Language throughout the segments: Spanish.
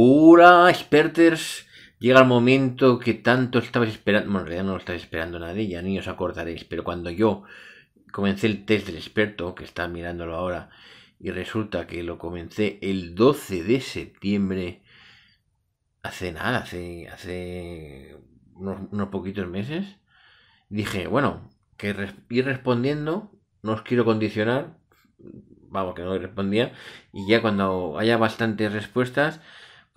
Hola, experters. Llega el momento que tanto estabais esperando. Bueno, en realidad no lo estáis esperando nadie, ya ni os acordaréis. Pero cuando yo comencé el test del experto, que está mirándolo ahora, y resulta que lo comencé el 12 de septiembre, hace nada, hace, hace unos, poquitos meses, dije, bueno, que ir respondiendo, no os quiero condicionar, vamos, que no respondía, y ya cuando haya bastantes respuestas,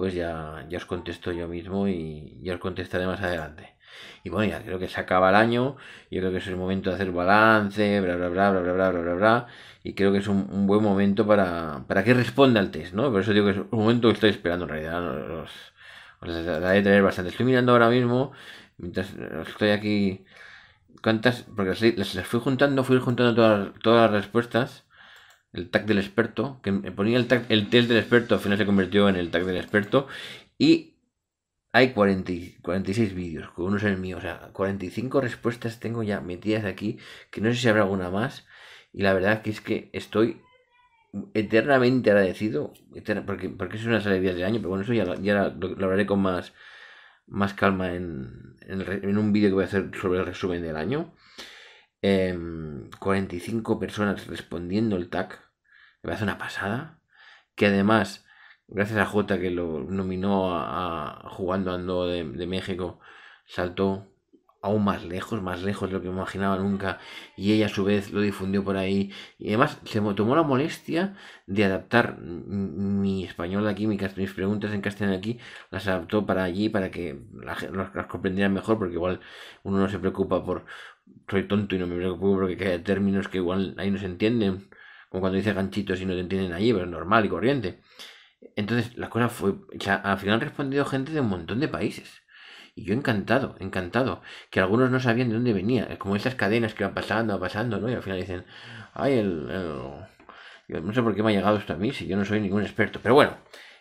pues ya, ya os contesto yo mismo y ya os contestaré más adelante. Y bueno, ya creo que se acaba el año, yo creo que es el momento de hacer balance, bla, bla, bla, bla, bla, bla, bla, bla, y creo que es un, buen momento para, para, que responda al test, ¿no? Por eso digo que es un momento que estoy esperando en realidad, los, voy de e traer bastante. Estoy mirando ahora mismo, mientras estoy aquí, cuántas, porque les las, fui juntando, fui juntando todas, todas las respuestas, el tag del experto, que me ponía el, tag, el test del experto, al final se convirtió en el tag del experto, y hay 40, 46 vídeos, con uno es el mío, o sea, 45 respuestas tengo ya metidas aquí, que no sé si habrá alguna más, y la verdad que es que estoy eternamente agradecido, porque, porque es una salida de año, pero bueno, eso ya, ya lo, hablaré con más, más calma en, en un vídeo que voy a hacer sobre el resumen del año. 45 em, personas respondiendo el tag. Me parece una pasada. Que además, gracias a Jota que lo nominó a, jugando ando de, México, saltó aún más lejos, más lejos de lo que imaginaba nunca. Y ella a su vez lo difundió por ahí. Y además se tomó la molestia de adaptar mi español de aquí, mis preguntas en castellano aquí, las adaptó para allí para que las, las comprendieran mejor, porque igual uno no se preocupa por soy tonto y no me preocupo porque hay términos que igual ahí no se entienden, como cuando dice ganchitos y no te entienden ahí, pero es normal y corriente. Entonces, la cosa fue, o sea, al final han respondido gente de un montón de países. Y yo encantado, encantado, que algunos no sabían de dónde venía, como esas cadenas que van pasando, pasando, ¿no? Y al final dicen, ay, el, el... no sé por qué me ha llegado esto a mí si yo no soy ningún experto. Pero bueno,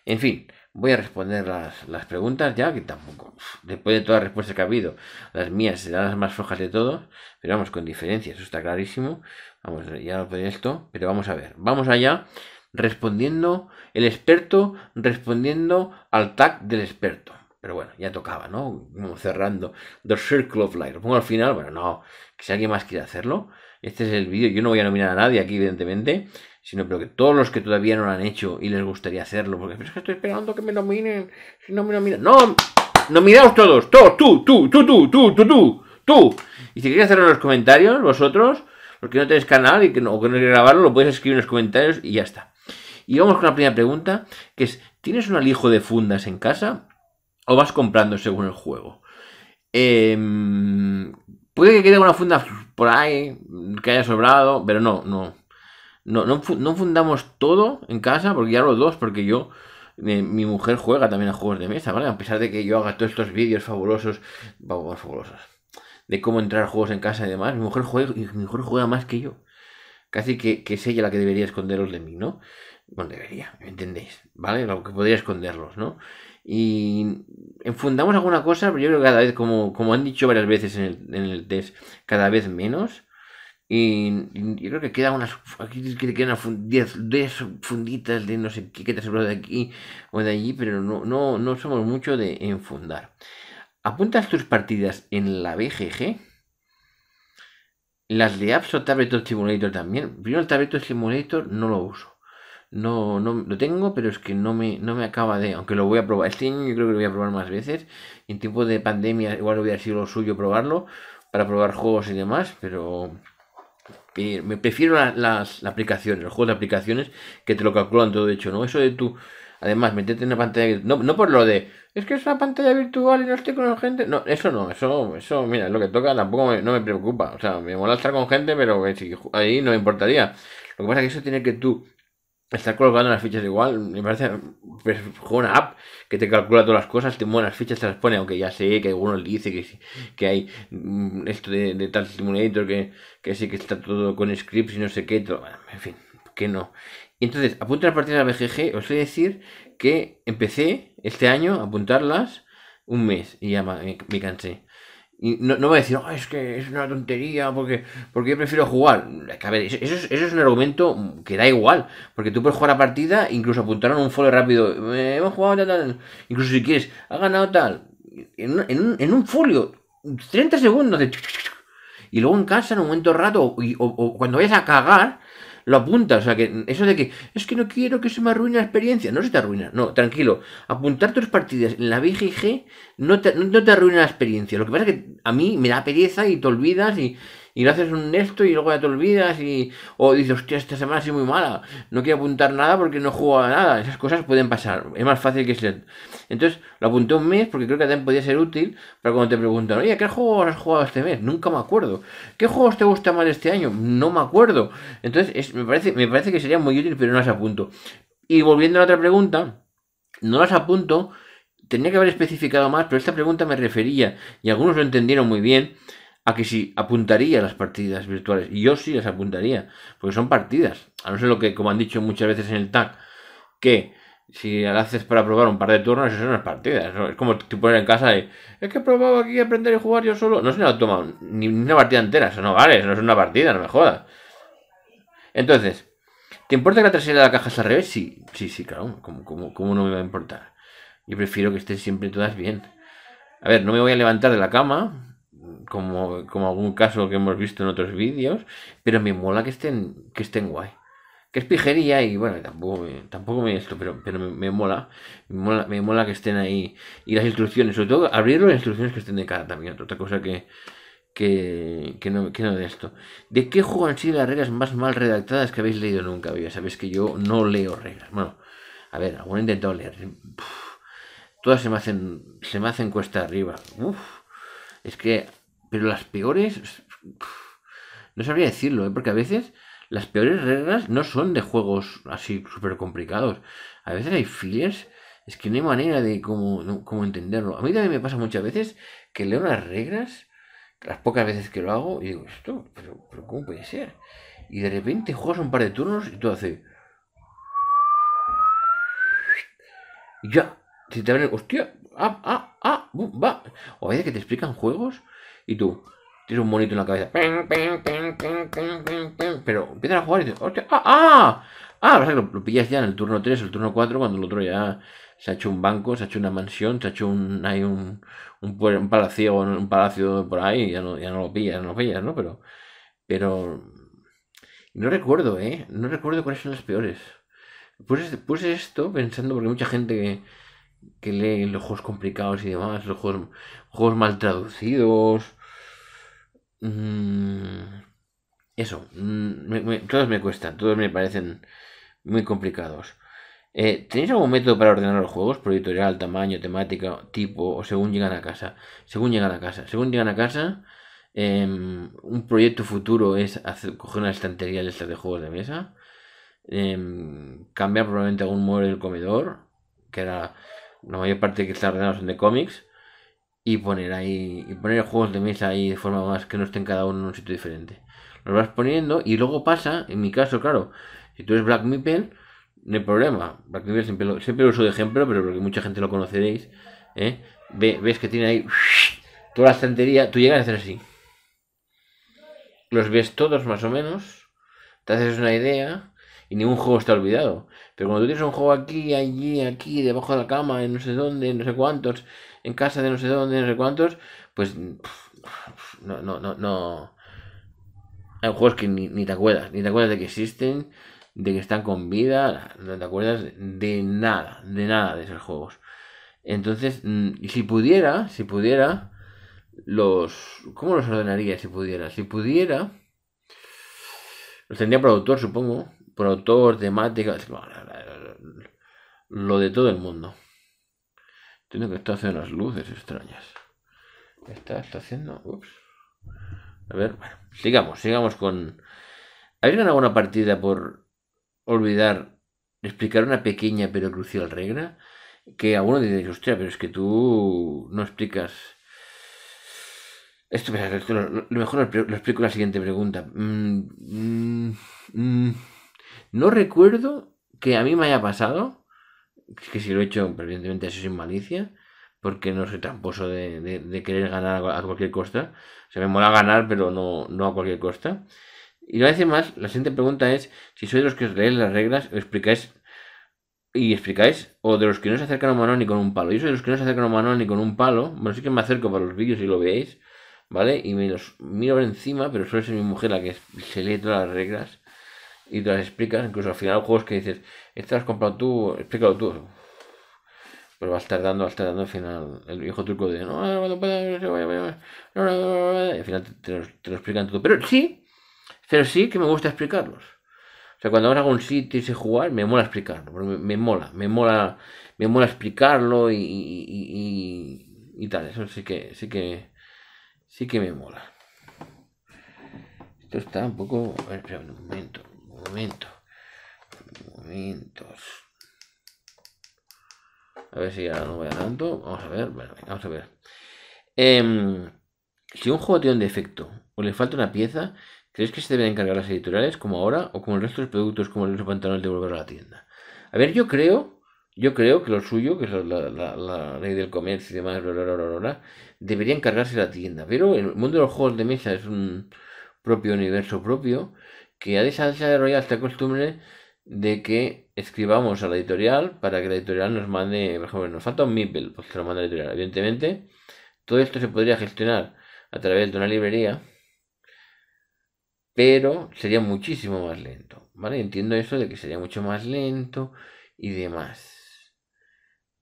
en fin, Voy a responder las, las preguntas ya, que tampoco, después de todas las respuestas que ha habido, las mías serán las más flojas de todos, pero vamos, con diferencia, eso está clarísimo. Vamos, ya lo esto, pero vamos a ver, vamos allá, respondiendo el experto, respondiendo al tag del experto. Pero bueno, ya tocaba, ¿no? Como cerrando The Circle of life, Lo pongo al final, bueno, no, que si alguien más quiere hacerlo, este es el vídeo. Yo no voy a nominar a nadie aquí, evidentemente, sino pero que todos los que todavía no lo han hecho y les gustaría hacerlo, porque es que estoy esperando que me nominen. Si no me nominan. ¡No! ¡Nominaos todos! ¡Todos! ¡Tú! ¡Tú! ¡Tú! ¡Tú! ¡Tú! ¡Tú! ¡Tú! ¡Tú! Y si queréis hacerlo en los comentarios, vosotros, los que no tenéis canal y que no, queréis grabarlo, lo podéis escribir en los comentarios y ya está. Y vamos con la primera pregunta, que es, ¿tienes un alijo de fundas en casa o vas comprando según el juego? Em, puede que quede una funda por ahí, que haya sobrado, pero no, no. No, no, no fundamos todo en casa, porque ya los dos, porque yo, mi mujer juega también a juegos de mesa, ¿vale? A pesar de que yo haga todos estos vídeos fabulosos, fabulosos, de cómo entrar juegos en casa y demás, mi mujer juega, mi mujer juega más que yo. Casi que, que es ella la que debería esconderlos de mí, ¿no? Bueno, debería, entendéis? ¿Vale? Lo que podría esconderlos, ¿no? y enfundamos alguna cosa, pero yo creo que cada vez, como, como han dicho varias veces en el, test, cada vez menos. Y, yo creo que Quedan unas, aquí quedan 10 funditas de no sé qué que te de aquí o de allí, pero no, no, no somos mucho de enfundar. Apuntas tus partidas en la BGG. Las de Apps o Tabletop Simulator también. Yo el Tabletop Simulator no lo uso. No, no lo tengo, pero es que no me, no me acaba de. Aunque lo voy a probar. Este año yo creo que lo voy a probar más veces. En tiempo de pandemia, igual hubiera sido lo suyo probarlo. Para probar juegos y demás, pero. Eh, me prefiero las, aplicaciones, los juegos de aplicaciones que te lo calculan todo de hecho, ¿no? Eso de tú. Además, meterte en una pantalla. No, no por lo de. Es que es una pantalla virtual y no estoy con gente. No, eso no, eso, eso, mira, lo que toca, tampoco me, no me preocupa. O sea, me mola estar con gente, pero eh, ahí no me importaría. Lo que pasa es que eso tiene que tú estar colocando las fichas igual, me parece pues, una app que te calcula todas las cosas, te mueve las fichas, te las pone, aunque ya sé que algunos dice que, que hay mm, esto de, tal simulator, que, que sí que está todo con scripts y no sé qué, todo, en fin, que no. Y entonces, apuntar las partidas de la BGG, os voy a decir que empecé este año a apuntarlas un mes y ya me cansé. Y no, no voy a decir, es que es una tontería, porque, porque prefiero jugar. a ver, eso, es, un argumento que da igual, porque tú puedes jugar la partida, incluso apuntar en un folio rápido, eh, hemos jugado tal, tal, incluso si quieres, ha ganado tal, en, un folio, 30 segundos de... Y luego en casa, en un momento rato, y o cuando vayas a cagar, lo apunta. O sea, que eso de que es que no quiero que se me arruine la experiencia, no se te arruina. No, tranquilo. Apuntar tus partidas en la BGG no te, no te arruina la experiencia. Lo que pasa es que a mí me da pereza y te olvidas y, y lo haces un esto y luego ya te olvidas y o dices, hostia, esta semana ha sido muy mala, no quiero apuntar nada porque no juego a nada, esas cosas pueden pasar, es más fácil que se... Entonces lo apunté un mes porque creo que también podía ser útil para cuando te preguntan, oye, ¿qué juego has jugado este mes? Nunca me acuerdo. ¿Qué juegos te gusta más este año? No me acuerdo. Entonces me, parece, me parece que sería muy útil, pero no las apunto. Y volviendo a la otra pregunta, no las apunto tenía que haber especificado más, pero esta pregunta me refería, y algunos lo entendieron muy bien, a que si apuntaría las partidas virtuales. yo sí las apuntaría, porque son partidas. A no ser lo que, como han dicho muchas veces en el tag que si haces para probar un par de turnos, eso no es partida. es como te pones en casa y es que he probado aquí aprender a jugar yo solo. No se ha tomado ni una partida entera. Eso no vale, no es una partida, no me jodas. Entonces, ¿te importa que la trasera de la caja es al revés? Sí, sí, sí, claro. como cómo no me va a importar? Yo prefiero que estén siempre todas bien. A ver, no me voy a levantar de la cama como, algún caso que hemos visto en otros vídeos, pero me mola que estén, que estén guay. Que es pijería y bueno, tampoco, tampoco me esto, pero, pero me, mola, me mola. que estén ahí. Y las instrucciones, sobre todo abrir las instrucciones que estén de cara también. Otra cosa que, que, no, que no de esto. ¿De qué juego han sido las reglas más mal redactadas que habéis leído nunca? Ya sabéis que yo no leo reglas. Bueno, a ver, alguna he intentado leer. todas se me hacen, se me hacen cuesta arriba. es que pero las peores... No sabría decirlo, ¿eh? porque a veces las peores reglas no son de juegos así súper complicados. A veces hay fliers es que no hay manera de cómo, entenderlo. A mí también me pasa muchas veces que leo las reglas, las pocas veces que lo hago, y digo, esto, pero, pero ¿cómo puede ser? Y de repente juegas un par de turnos y tú haces... Ya, si te abren, hostia, ah, ah, ah, va. O a veces que te explican juegos y tú tienes un monito en la cabeza. Pero empiezas a jugar y dices, ¡Ah! ¡Ah! Ah, lo, pillas ya en el turno 3 o el turno 4 cuando el otro ya se ha hecho un banco, se ha hecho una mansión, se ha hecho un, hay un, un, un palacio, un palacio por ahí, ya no, ya no lo pillas, no lo pillas, ¿no? Pero, pero no recuerdo, ¿eh? No recuerdo cuáles son las peores. pues esto pensando, porque mucha gente que, lee los juegos complicados y demás, los juegos, juegos mal traducidos, Mm, eso, mm, todos me cuestan, todos me parecen muy complicados. Eh, ¿Tenéis algún método para ordenar los juegos? Por editorial, tamaño, temática, tipo, o según llegan a casa. Según llegan a casa. Según llegan a casa, em, un proyecto futuro es coger una estantería lista de juegos de mesa. Em, cambiar probablemente algún mueble del comedor, que era la mayor parte que está ordenado son de cómics y poner ahí y poner juegos de mesa ahí de forma más que no estén cada uno en un sitio diferente. Los vas poniendo y luego pasa, en mi caso, claro, si tú eres Black Meeple, no hay problema. Black Meeple siempre lo, uso de ejemplo, pero porque mucha gente lo conoceréis. ¿eh? ves que tiene ahí toda la estantería, tú llegas a hacer así. Los ves todos más o menos, te haces una idea y ningún juego está olvidado. Pero cuando tú tienes un juego aquí, allí, aquí, debajo de la cama, en no sé dónde, no sé cuántos, en casa de no sé dónde, no sé cuántos, pues no, no, no, no. Hay juegos que ni, ni te acuerdas, ni te acuerdas de que existen, de que están con vida, no te acuerdas de nada, de nada de esos juegos. Entonces, mm, si pudiera, si pudiera, los... ¿Cómo los ordenaría si pudiera? Si pudiera, los tendría productor supongo, productor temática, lo de todo el mundo. Tiene que estar haciendo las luces extrañas. Está, está haciendo. Ups. A ver, bueno, sigamos, sigamos con. ¿Habéis ganado una partida por olvidar explicar una pequeña pero crucial regla? Que le diréis, hostia, pero es que tú no explicas. Esto, lo, lo mejor lo, explico la siguiente pregunta. Mm, mm, mm, no recuerdo que a mí me haya pasado es que si lo he hecho, evidentemente eso sin malicia, porque no soy tramposo de, de, querer ganar a cualquier costa. O sea, me mola ganar, pero no, no a cualquier costa. Y lo decir más, la siguiente pregunta es si sois de los que os leéis las reglas explicáis y explicáis, o de los que no se acercan a mano ni con un palo. Yo soy de los que no se acercan a mano ni con un palo. Bueno, sí que me acerco para los vídeos y lo veis, ¿vale? Y me los miro por encima, pero suele ser mi mujer la que se lee todas las reglas y te las explicas, incluso al final juegos que dices, estas has comprado tú, explícalo tú. Pero vas tardando, vas tardando, al final el viejo truco de no, no, al final te, lo, explican todo. Pero sí, pero sí que me gusta explicarlos. O sea, cuando ahora hago un sitio y sé jugar, me mola explicarlo, me, mola, me mola, me mola explicarlo y, y, y, tal, eso sí que, sí que, sí que me mola. Esto está un poco. A un momento. Momento. Momentos. A ver si ya no voy a tanto. Vamos a ver. vamos a ver. Em, si un juego tiene un defecto o le falta una pieza, ¿crees que se deben encargar las editoriales como ahora o como el resto de los productos como el pantalones de volver a la tienda? A ver, yo creo, yo creo que lo suyo, que es la, ley del comercio y demás, debería encargarse la tienda. Pero el mundo de los juegos de mesa es un propio universo propio que a ha desarrollado esta costumbre de que escribamos a la editorial para que la editorial nos mande, por ejemplo, nos falta un MIPEL, pues que lo manda la editorial. Evidentemente, todo esto se podría gestionar a través de una librería, pero sería muchísimo más lento, ¿vale? Entiendo eso de que sería mucho más lento y demás.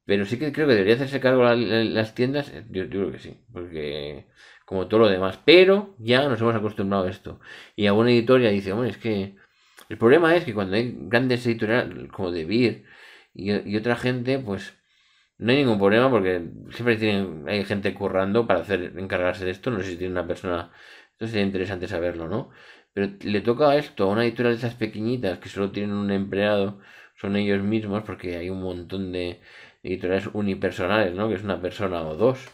Pero sí que creo que debería hacerse cargo las tiendas, eh, yo, creo que sí, porque como todo lo demás. Pero ya nos hemos acostumbrado a esto. Y alguna editorial dice, bueno, es que el problema es que cuando hay grandes editoriales como De Beer y, otra gente, pues no hay ningún problema porque siempre tienen, hay gente currando para hacer encargarse de esto. No sé si tiene una persona, entonces sería interesante saberlo, ¿no? Pero le toca esto, a una editorial de esas pequeñitas que solo tienen un empleado, son ellos mismos porque hay un montón de editoriales unipersonales, ¿no? Que es una persona o dos,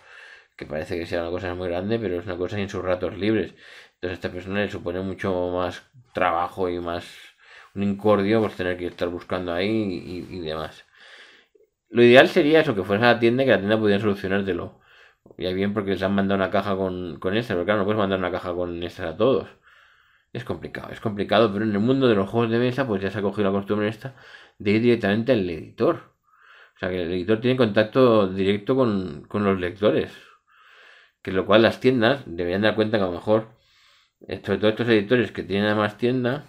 que parece que sea una cosa muy grande, pero es una cosa en sus ratos libres. Entonces a esta persona le supone mucho más trabajo y más un incordio por pues, tener que estar buscando ahí y, demás. Lo ideal sería eso, que fuera a la tienda que la tienda pudiera solucionártelo. Y bien porque les han mandado una caja con, con pero claro, no puedes mandar una caja con esta a todos. Es complicado, es complicado, pero en el mundo de los juegos de mesa, pues ya se ha cogido la costumbre esta de ir directamente al editor. O sea, que el editor tiene contacto directo con, los lectores. Que lo cual las tiendas deberían dar cuenta que a lo mejor, sobre todo estos editores que tienen además tienda,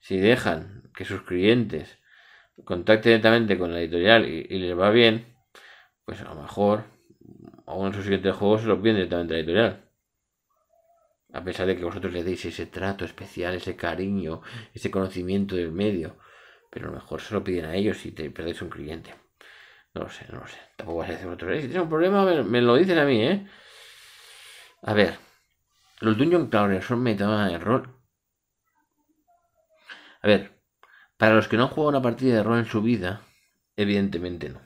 si dejan que sus clientes contacten directamente con la editorial y, les va bien, pues a lo mejor a uno de sus siguientes juegos se los piden directamente a la editorial. A pesar de que vosotros le deis ese trato especial, ese cariño, ese conocimiento del medio. Pero a lo mejor se lo piden a ellos y te perdéis un cliente. No sé, no lo sé. Tampoco vas a decir otro. Si tienes un problema, me, lo dicen a mí, ¿eh? A ver. Los Dungeon claudia son metadas de rol. A ver. Para los que no han jugado una partida de rol en su vida, evidentemente no.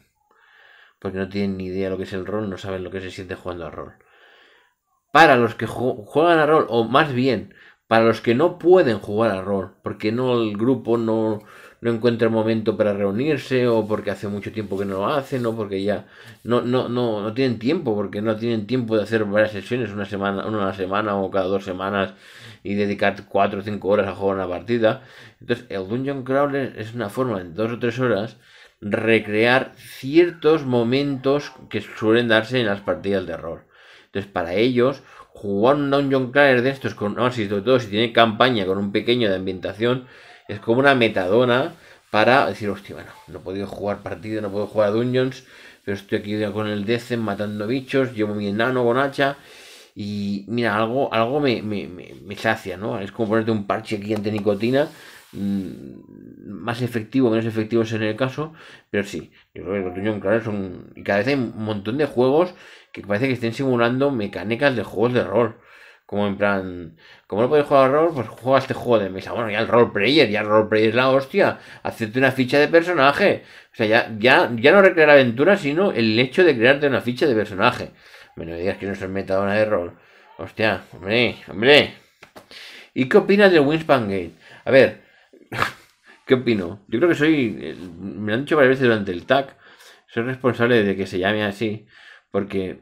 Porque no tienen ni idea lo que es el rol, no saben lo que se siente jugando a rol. Para los que juegan a rol, o más bien, para los que no pueden jugar a rol, porque no el grupo no, no encuentran momento para reunirse o porque hace mucho tiempo que no lo hacen o porque ya no, no, no, no tienen tiempo, porque no tienen tiempo de hacer varias sesiones una semana, una semana o cada dos semanas y dedicar cuatro o cinco horas a jugar una partida. Entonces el Dungeon Crawler es una forma en dos o tres horas recrear ciertos momentos que suelen darse en las partidas de rol. Entonces para ellos jugar un Dungeon Crawler de estos con, no, si sobre todo si tiene campaña con un pequeño de ambientación es como una metadona para decir, hostia, bueno, no he podido jugar partido, no puedo jugar a Dungeons, pero estoy aquí con el Decen matando bichos, llevo mi enano con hacha. Y mira, algo, algo me, me, me, sacia, ¿no? Es como ponerte un parche aquí ante nicotina mm, más efectivo, menos efectivo es en el caso, pero sí, yo creo que son. Y cada vez hay un montón de juegos que parece que estén simulando mecánicas de juegos de rol. Como en plan, como no puedes jugar al rol, pues juega este juego de mesa. Bueno, ya el role player, ya el roleplayer es la hostia. Hacerte una ficha de personaje. O sea, ya, ya, ya no recrear aventuras. sino el hecho de crearte una ficha de personaje. Bueno, digas que no soy metadona de rol. Hostia, hombre, hombre. ¿Y qué opinas de Winspan Gate? A ver, ¿qué opino? Yo creo que soy, me lo han dicho varias veces durante el tag. soy responsable de que se llame así, porque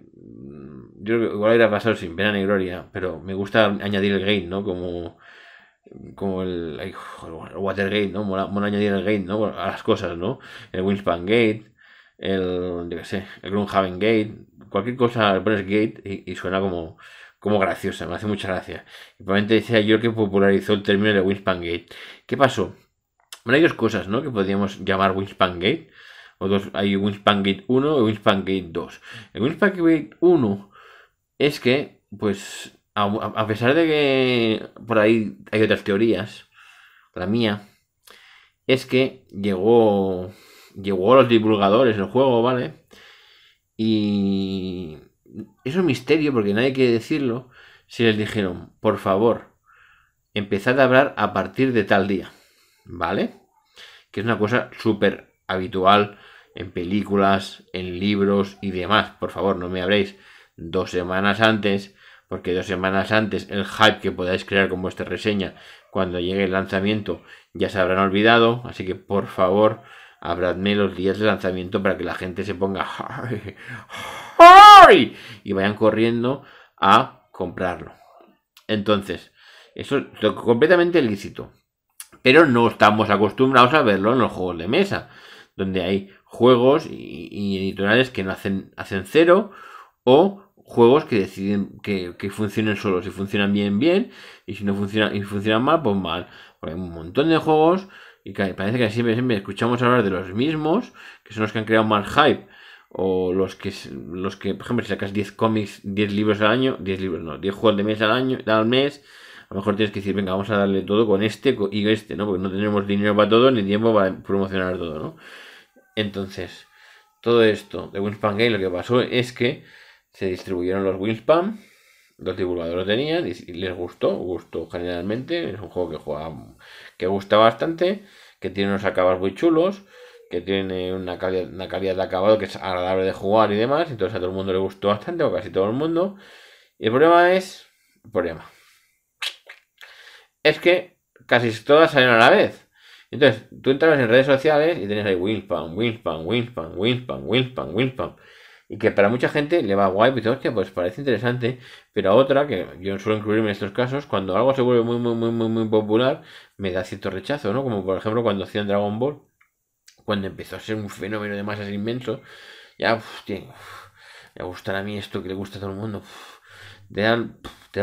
yo igual hubiera pasar sin pena ni gloria, pero me gusta añadir el gate, ¿no? Como, como el, el Watergate, ¿no? Mola, añadir el gate, ¿no? A las cosas, ¿no? El Winspan Gate, el, yo qué sé, el Grunhaven Gate, cualquier cosa, pones gate y, suena como, como graciosa, me hace mucha gracia. Y probablemente decía yo que popularizó el término de Winspan Gate. ¿Qué pasó? Bueno, hay dos cosas, ¿no? Que podríamos llamar Winspan Gate. O hay Winspan Gate 1 y Winspan Gate 2. El Winspan Gate 1 es que, pues, a, pesar de que por ahí hay otras teorías, la mía es que llegó, llegó a los divulgadores el juego, ¿vale? Y es un misterio porque nadie quiere decirlo. Si les dijeron, por favor, empezad a hablar a partir de tal día, ¿vale? Que es una cosa súper habitual en películas, en libros y demás. Por favor, no me habréis dos semanas antes, porque dos semanas antes el hype que podáis crear con vuestra reseña cuando llegue el lanzamiento ya se habrán olvidado, así que por favor abradme los días de lanzamiento para que la gente se ponga y vayan corriendo a comprarlo. Entonces, eso es completamente lícito. Pero no estamos acostumbrados a verlo en los juegos de mesa, donde hay juegos y, editoriales que no hacen, hacen cero o juegos que deciden que, que, funcionen solo. Si funcionan bien, bien. Y si no funcionan, y funcionan mal, pues mal. hay un montón de juegos y parece que siempre, escuchamos hablar de los mismos, que son los que han creado más hype. O los que, los que por ejemplo, si sacas 10 cómics, 10 libros al año, 10 libros no, 10 juegos de mes al año, al mes, a lo mejor tienes que decir, venga, vamos a darle todo con este y este, ¿no? Porque no tenemos dinero para todo ni tiempo para promocionar todo, ¿no? Entonces, todo esto de Wingspan Game lo que pasó es que se distribuyeron los Winspam, los divulgadores lo tenían y les gustó, gustó generalmente, es un juego que juega, que gusta bastante, que tiene unos acabados muy chulos, que tiene una calidad, una calidad de acabado que es agradable de jugar y demás, entonces a todo el mundo le gustó bastante, o casi todo el mundo. Y el problema es, problema, es que casi todas salieron a la vez. Entonces, tú entras en redes sociales y tienes ahí Winspam, Winspam, Winspam, Winspam, Winspam. Winspam y que para mucha gente le va guay, pues, hostia, pues parece interesante, pero a otra, que yo suelo incluirme en estos casos, cuando algo se vuelve muy, muy, muy, muy, popular, me da cierto rechazo, ¿no? Como por ejemplo cuando hacían Dragon Ball, cuando empezó a ser un fenómeno de masas inmenso, ya, me gusta a mí esto que le gusta a todo el mundo, te, da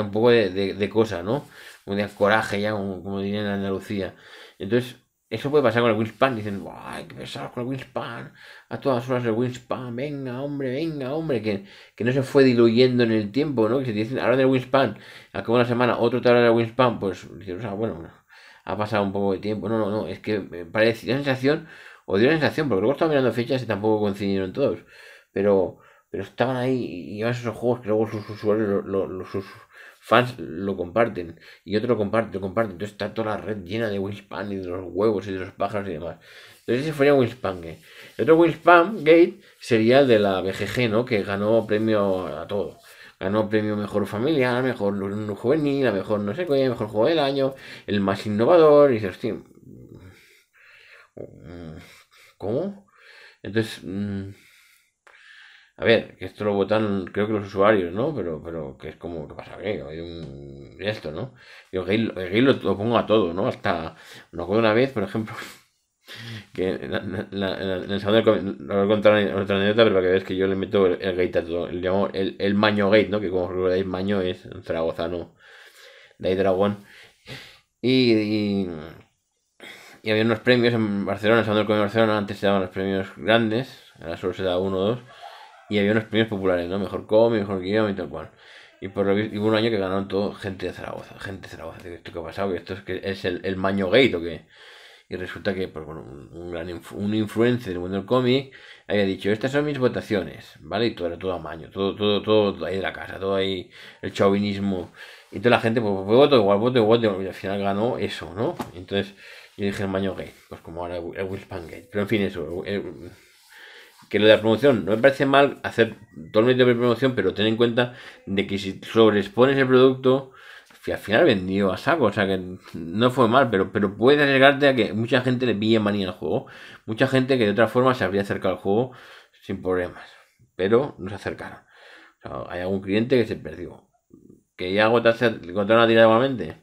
un poco de, de, cosa, ¿no? Un coraje ya, como, como dirían en Andalucía. Entonces, eso puede pasar con el wingspan. Dicen, ¡ay, qué pesados con el wingspan! A todas horas el wingspan, venga, hombre, venga, hombre, que, que no se fue diluyendo en el tiempo, ¿no? Que se dicen, ahora del wingspan, acabó una semana, otro te habla del wingspan, pues, o sea, bueno, ha pasado un poco de tiempo. No, no, no, es que me parece, una sensación, o dio una sensación, porque luego estaba mirando fechas y tampoco coincidieron todos, pero, pero estaban ahí y iban esos juegos que luego sus usuarios, los, los, los fans lo comparten y otro lo comparte, lo comparte. Entonces está toda la red llena de Wingspan y de los huevos y de los pájaros y demás. Entonces ese sería Wingspan Gate. El otro Wingspan Gate sería el de la BGG, ¿no? Que ganó premio a todo. Ganó premio Mejor familiar, Mejor Juvenil, la Mejor no sé qué, Mejor Juego del Año, el más innovador. Y dices, mm, ¿cómo? Entonces... Mm, a ver, que esto lo votan, creo que los usuarios, ¿no? Pero, pero que es como, ¿qué pasa? ¿Qué? Hay un, esto, ¿no? Yo el Gale lo, pongo a todo, ¿no? Hasta, no acuerdo una vez, por ejemplo, que en, la, en, el salón lo voy a contar otra anécdota, pero para que veáis que yo le meto el, gate a todo, le llamo el, el, maño gate, ¿no? Que como recordáis, maño es un zaragozano de ahí dragón. y, y había unos premios en Barcelona, en el Salón del de Barcelona, antes se daban los premios grandes, ahora solo se da uno o dos. Y había unos premios populares, ¿no? Mejor cómic, mejor guión y tal cual. Y por lo hubo un año que ganaron todo gente de Zaragoza, gente de Zaragoza. ¿Esto qué ha pasado? ¿Esto es, que es el, el maño gay, o Y resulta que pues, bueno, un, gran un influencer del mundo del cómic había dicho, estas son mis votaciones, ¿vale? Y todo era todo a maño, todo, todo, todo ahí de la casa, todo ahí el chauvinismo. Y toda la gente, pues, votó pues, voto igual, voto igual, y al final ganó eso, ¿no? Entonces yo dije el maño gay, pues como ahora el Will Pero en fin, eso, que lo de la promoción no me parece mal hacer todo el medio de promoción, pero ten en cuenta de que si sobreexpones el producto, al final vendió a saco, o sea que no fue mal, pero, pero puedes agregarte a que mucha gente le pille manía al juego, mucha gente que de otra forma se habría acercado al juego sin problemas, pero no se acercaron. O sea, hay algún cliente que se perdió. Que ya agotarse encontraron a tirada nuevamente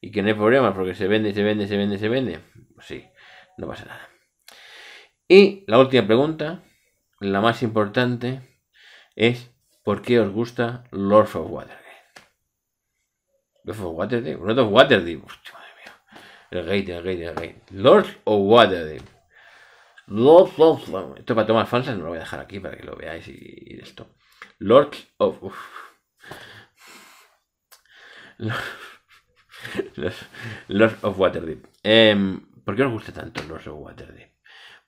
y que no hay problema porque se vende, se vende, se vende, se vende. Pues sí, no pasa nada. Y la última pregunta la más importante es por qué os gusta Lord of Waterdeep Lord of Waterdeep? Lord of Waterdeep, madre mía. El gate, el gate, el gate. Lord of Waterdeep. Lord of... Esto para tomar falsas no lo voy a dejar aquí para que lo veáis y, esto. Lord of... Lord of Waterdeep. Em, ¿Por qué os gusta tanto Lord of Waterdeep?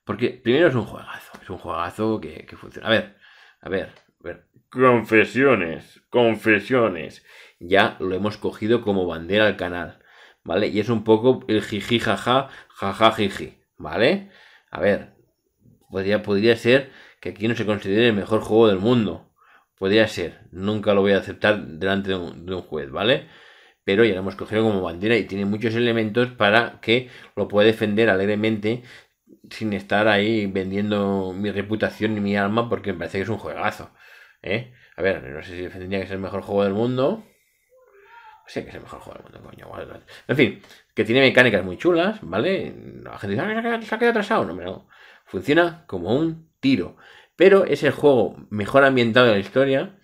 Porque primero es un juegazo, es un juegazo que, funciona. A ver, a ver, a ver. Confesiones, confesiones. Ya lo hemos cogido como bandera al canal, ¿vale? Y es un poco el jiji jaja, jaja jiji, ¿vale? A ver, podría, podría ser que aquí no se considere el mejor juego del mundo. Podría ser, nunca lo voy a aceptar delante de un juez, ¿vale? pero ya lo hemos cogido como bandera y tiene muchos elementos para que lo pueda defender alegremente sin estar ahí vendiendo mi reputación ni mi alma porque me parece que es un juegazo. ¿eh? A ver, no sé si tendría que es el mejor juego del mundo. Sí, que es el mejor juego del mundo, coño. En fin, que tiene mecánicas muy chulas, ¿vale? La gente dice, ah, se ha quedado atrasado. No, pero no. Funciona como un tiro. Pero es el juego mejor ambientado de la historia.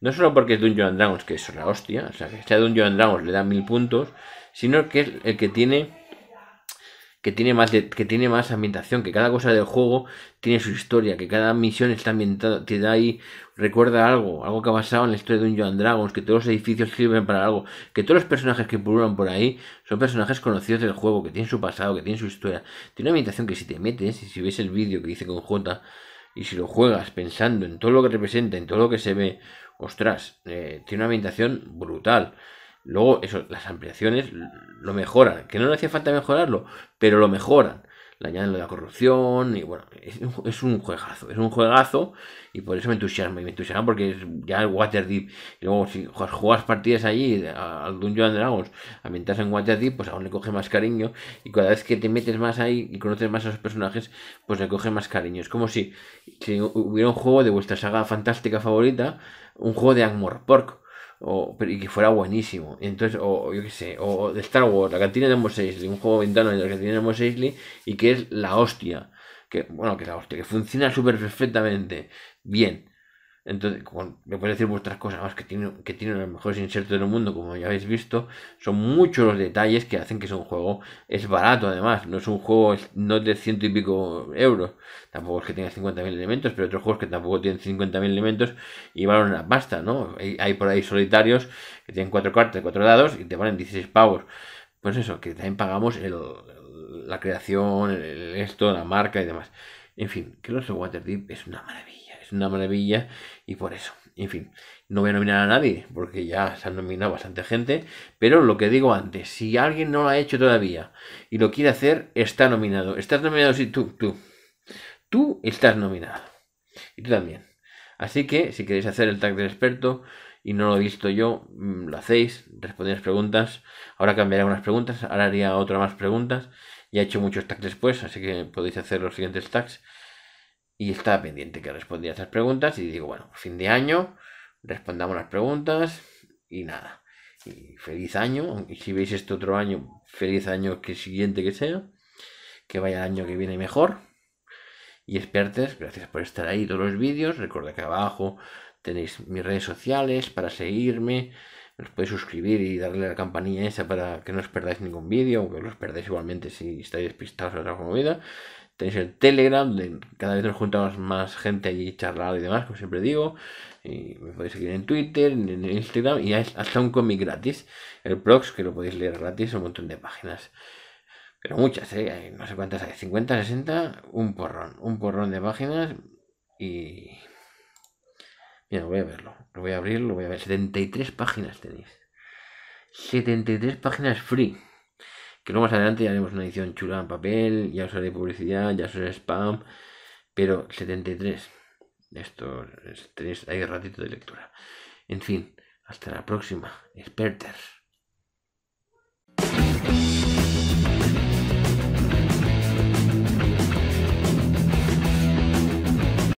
No solo porque es Dungeon Dragons, que es la hostia. O sea, que sea Dungeon Dragons le da mil puntos. Sino que es el que tiene que tiene más que tiene más ambientación, que cada cosa del juego tiene su historia, que cada misión está ambientada, te da ahí, recuerda algo, algo que ha pasado en la historia de un Joan Dragons, que todos los edificios sirven para algo, que todos los personajes que pululan por ahí son personajes conocidos del juego, que tienen su pasado, que tienen su historia, tiene una ambientación que si te metes, y si ves el vídeo que hice con J, y si lo juegas pensando en todo lo que representa, en todo lo que se ve, ostras, eh, tiene una ambientación brutal. Luego, eso, las ampliaciones lo mejoran, que no le hacía falta mejorarlo, pero lo mejoran. Le añaden lo de la corrupción y bueno, es un, juegazo, es un juegazo y por eso me entusiasma y me entusiasma porque es ya el Waterdeep. Y luego si juegas, partidas allí al Dungeon and Dragons, ambientas en Waterdeep, pues aún le coge más cariño y cada vez que te metes más ahí y conoces más a los personajes, pues le coge más cariño. Es como si, hubiera un juego de vuestra saga fantástica favorita, un juego de Pork o y que fuera buenísimo. Entonces, o, yo qué sé, o de Star Wars, la cantina de Mos Eisley, un juego ventano de la cantina de Mos Eisley, y que es la hostia. Que, bueno, que es la hostia, que funciona súper perfectamente. Bien. Entonces, me puedes decir vuestras cosas más que tienen, que tiene los mejores insertos del mundo, como ya habéis visto. Son muchos los detalles que hacen que es un juego. Es barato además, no es un juego no de ciento y pico euros. Tampoco es que tenga 50.000 elementos, pero otros juegos que tampoco tienen 50.000 elementos y valen una pasta, ¿no? Hay, por ahí solitarios que tienen cuatro cartas, cuatro dados y te valen 16 pavos. Pues eso, que también pagamos la creación, esto, la marca y demás. En fin, que los Waterdeep es una maravilla, es una maravilla y por eso, en fin, no voy a nominar a nadie, porque ya se han nominado bastante gente, pero lo que digo antes, si alguien no lo ha hecho todavía y lo quiere hacer, está nominado. Estás nominado, si tú, tú. Tú estás nominado. Y tú también. Así que, si queréis hacer el tag del experto, y no lo he visto yo, mm, lo hacéis, respondéis preguntas. Ahora cambiaré unas preguntas, ahora haría otra más preguntas. Ya he hecho muchos tags después, así que podéis hacer los siguientes tags. Y estaba pendiente que respondiera esas preguntas y digo, bueno, fin de año, respondamos las preguntas y nada. Y feliz año, y si veis este otro año, feliz año que siguiente que sea, que vaya el año que viene mejor. Y expertes, gracias por estar ahí todos los vídeos. Recuerda que abajo tenéis mis redes sociales para seguirme. Os podéis suscribir y darle a la campanilla esa para que no os perdáis ningún vídeo, aunque los perdáis igualmente si estáis despistados a otra movida. Tenéis el Telegram, cada vez nos juntamos más gente allí charlando y demás, como siempre digo. Y me podéis seguir en Twitter, en Instagram y hasta un cómic gratis. El Prox, que lo podéis leer gratis, un montón de páginas. Pero muchas, ¿eh? no sé cuántas hay, 50, 60, un porrón, un porrón de páginas y... Mira, voy a verlo, lo voy a abrir, lo voy a ver. 73 páginas tenéis. 73 páginas free. Que luego más adelante ya haremos una edición chula en papel, ya os haré publicidad, ya os haré spam. Pero 73. Esto es tres, hay ratito de lectura. En fin, hasta la próxima. Experters.